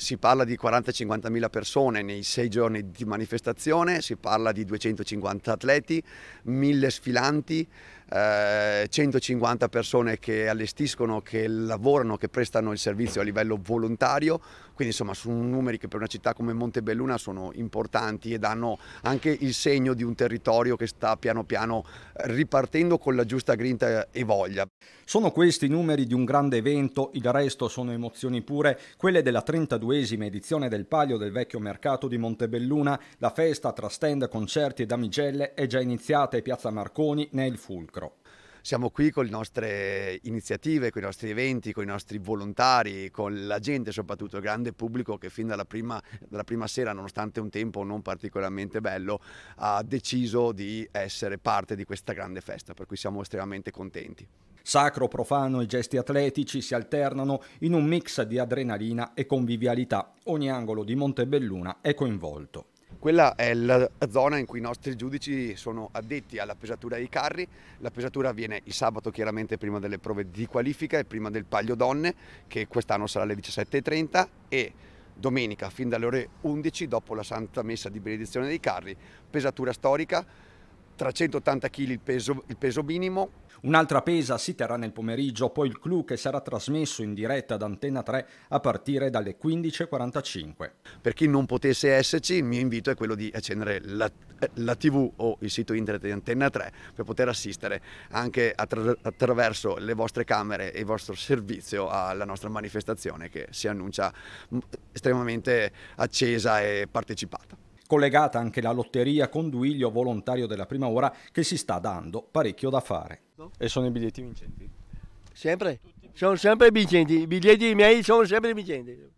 Si parla di 40-50 mila persone nei sei giorni di manifestazione, si parla di 250 atleti, 1000 sfilanti, eh, 150 persone che allestiscono, che lavorano, che prestano il servizio a livello volontario, quindi insomma sono numeri che per una città come Montebelluna sono importanti e danno anche il segno di un territorio che sta piano piano eh, ripartendo con la giusta grinta e voglia. Sono questi i numeri di un grande evento, il resto sono emozioni pure, quelle della 32esima edizione del Palio del Vecchio Mercato di Montebelluna, la festa tra stand, concerti e damigelle è già iniziata e Piazza Marconi ne è il fulcro. Siamo qui con le nostre iniziative, con i nostri eventi, con i nostri volontari, con la gente soprattutto, il grande pubblico che fin dalla prima, dalla prima sera, nonostante un tempo non particolarmente bello, ha deciso di essere parte di questa grande festa, per cui siamo estremamente contenti. Sacro, profano e gesti atletici si alternano in un mix di adrenalina e convivialità. Ogni angolo di Montebelluna è coinvolto. Quella è la zona in cui i nostri giudici sono addetti alla pesatura dei carri. La pesatura avviene il sabato chiaramente prima delle prove di qualifica e prima del paglio donne che quest'anno sarà alle 17.30 e domenica fin dalle ore 11 dopo la santa messa di benedizione dei carri, pesatura storica 380 kg il peso, il peso minimo. Un'altra pesa si terrà nel pomeriggio, poi il clou che sarà trasmesso in diretta ad Antenna 3 a partire dalle 15.45. Per chi non potesse esserci, il mio invito è quello di accendere la, la TV o il sito internet di Antenna 3 per poter assistere anche attra attraverso le vostre camere e il vostro servizio alla nostra manifestazione che si annuncia mm, estremamente accesa e partecipata collegata anche la lotteria Conduiglio volontario della prima ora che si sta dando parecchio da fare. E sono i biglietti vincenti? Sempre, sono sempre vincenti, i biglietti miei sono sempre vincenti.